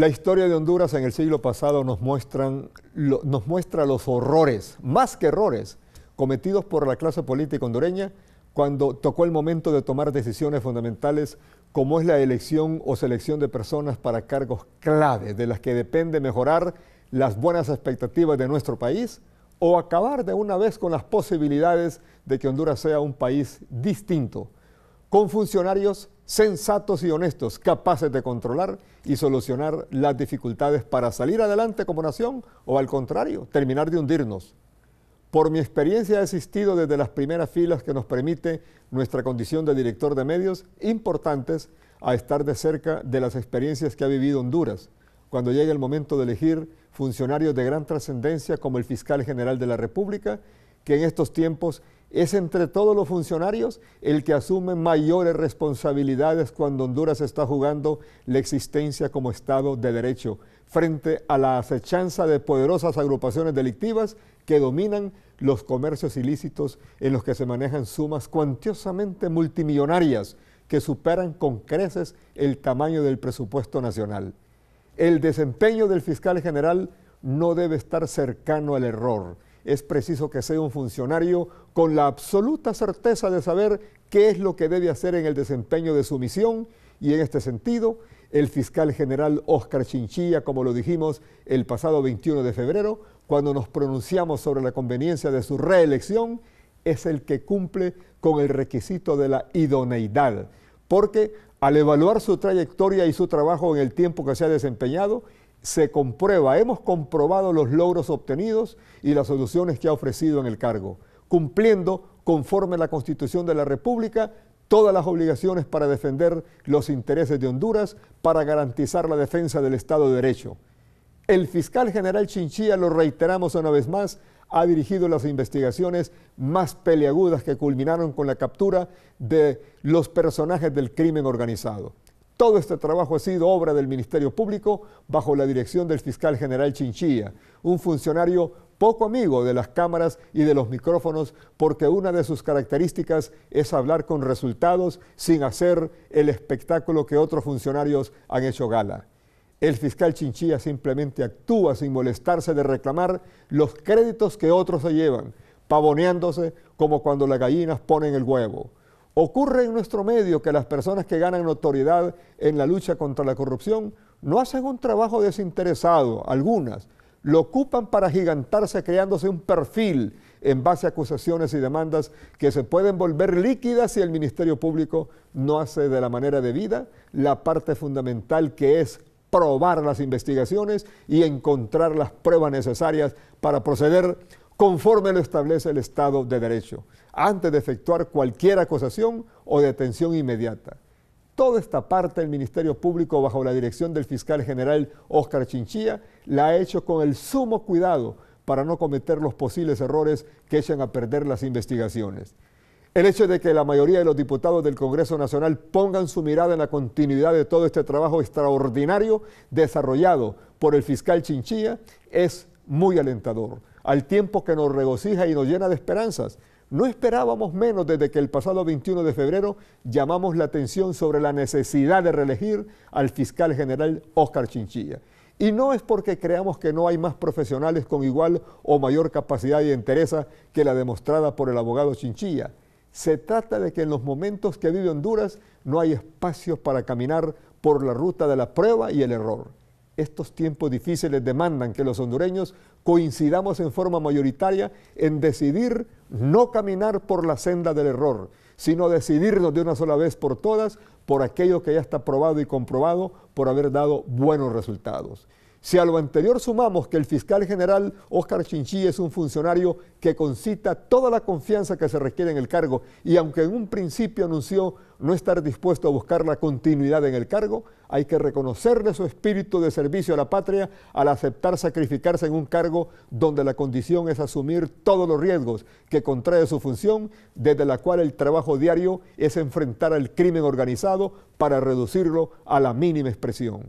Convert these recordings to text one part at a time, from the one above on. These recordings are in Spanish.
La historia de Honduras en el siglo pasado nos, muestran, nos muestra los horrores, más que errores, cometidos por la clase política hondureña cuando tocó el momento de tomar decisiones fundamentales como es la elección o selección de personas para cargos clave de las que depende mejorar las buenas expectativas de nuestro país o acabar de una vez con las posibilidades de que Honduras sea un país distinto, con funcionarios sensatos y honestos, capaces de controlar y solucionar las dificultades para salir adelante como nación o al contrario, terminar de hundirnos. Por mi experiencia he asistido desde las primeras filas que nos permite nuestra condición de director de medios importantes a estar de cerca de las experiencias que ha vivido Honduras, cuando llega el momento de elegir funcionarios de gran trascendencia como el fiscal general de la República, que en estos tiempos es entre todos los funcionarios el que asume mayores responsabilidades cuando Honduras está jugando la existencia como Estado de Derecho frente a la acechanza de poderosas agrupaciones delictivas que dominan los comercios ilícitos en los que se manejan sumas cuantiosamente multimillonarias que superan con creces el tamaño del presupuesto nacional. El desempeño del fiscal general no debe estar cercano al error es preciso que sea un funcionario con la absoluta certeza de saber qué es lo que debe hacer en el desempeño de su misión y en este sentido, el fiscal general Óscar Chinchilla, como lo dijimos el pasado 21 de febrero, cuando nos pronunciamos sobre la conveniencia de su reelección, es el que cumple con el requisito de la idoneidad, porque al evaluar su trayectoria y su trabajo en el tiempo que se ha desempeñado, se comprueba, hemos comprobado los logros obtenidos y las soluciones que ha ofrecido en el cargo, cumpliendo conforme a la Constitución de la República todas las obligaciones para defender los intereses de Honduras, para garantizar la defensa del Estado de Derecho. El fiscal general Chinchilla, lo reiteramos una vez más, ha dirigido las investigaciones más peleagudas que culminaron con la captura de los personajes del crimen organizado. Todo este trabajo ha sido obra del Ministerio Público bajo la dirección del fiscal general Chinchilla, un funcionario poco amigo de las cámaras y de los micrófonos porque una de sus características es hablar con resultados sin hacer el espectáculo que otros funcionarios han hecho gala. El fiscal Chinchilla simplemente actúa sin molestarse de reclamar los créditos que otros se llevan, pavoneándose como cuando las gallinas ponen el huevo. Ocurre en nuestro medio que las personas que ganan notoriedad en la lucha contra la corrupción no hacen un trabajo desinteresado, algunas, lo ocupan para gigantarse creándose un perfil en base a acusaciones y demandas que se pueden volver líquidas si el Ministerio Público no hace de la manera debida la parte fundamental que es probar las investigaciones y encontrar las pruebas necesarias para proceder conforme lo establece el Estado de Derecho, antes de efectuar cualquier acusación o detención inmediata. Toda esta parte el Ministerio Público, bajo la dirección del fiscal general Óscar Chinchilla, la ha hecho con el sumo cuidado para no cometer los posibles errores que echan a perder las investigaciones. El hecho de que la mayoría de los diputados del Congreso Nacional pongan su mirada en la continuidad de todo este trabajo extraordinario desarrollado por el fiscal Chinchilla es muy alentador al tiempo que nos regocija y nos llena de esperanzas. No esperábamos menos desde que el pasado 21 de febrero llamamos la atención sobre la necesidad de reelegir al fiscal general Oscar Chinchilla. Y no es porque creamos que no hay más profesionales con igual o mayor capacidad y entereza que la demostrada por el abogado Chinchilla. Se trata de que en los momentos que vive Honduras no hay espacios para caminar por la ruta de la prueba y el error. Estos tiempos difíciles demandan que los hondureños coincidamos en forma mayoritaria en decidir no caminar por la senda del error, sino decidirnos de una sola vez por todas por aquello que ya está probado y comprobado por haber dado buenos resultados. Si a lo anterior sumamos que el fiscal general Óscar Chinchí es un funcionario que concita toda la confianza que se requiere en el cargo y aunque en un principio anunció no estar dispuesto a buscar la continuidad en el cargo, hay que reconocerle su espíritu de servicio a la patria al aceptar sacrificarse en un cargo donde la condición es asumir todos los riesgos que contrae su función, desde la cual el trabajo diario es enfrentar al crimen organizado para reducirlo a la mínima expresión.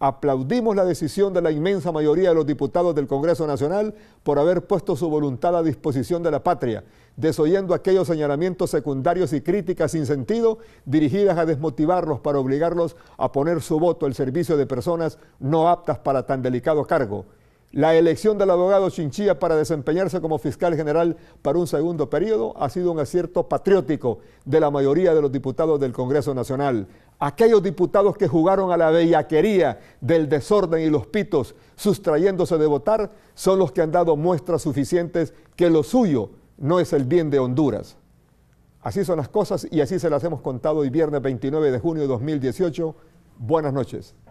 Aplaudimos la decisión de la inmensa mayoría de los diputados del Congreso Nacional por haber puesto su voluntad a disposición de la patria desoyendo aquellos señalamientos secundarios y críticas sin sentido dirigidas a desmotivarlos para obligarlos a poner su voto al servicio de personas no aptas para tan delicado cargo. La elección del abogado Chinchilla para desempeñarse como fiscal general para un segundo periodo ha sido un acierto patriótico de la mayoría de los diputados del Congreso Nacional. Aquellos diputados que jugaron a la bellaquería del desorden y los pitos, sustrayéndose de votar, son los que han dado muestras suficientes que lo suyo no es el bien de Honduras. Así son las cosas y así se las hemos contado hoy viernes 29 de junio de 2018. Buenas noches.